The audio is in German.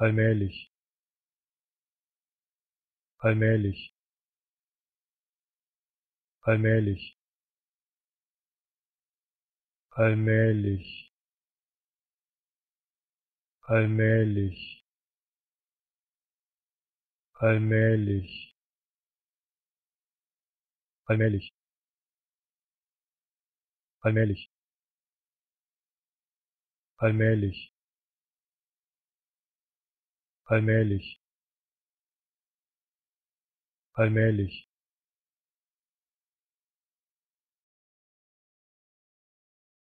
allmählich allmählich allmählich allmählich allmählich allmählich allmählich allmählich allmählich allmählich allmählich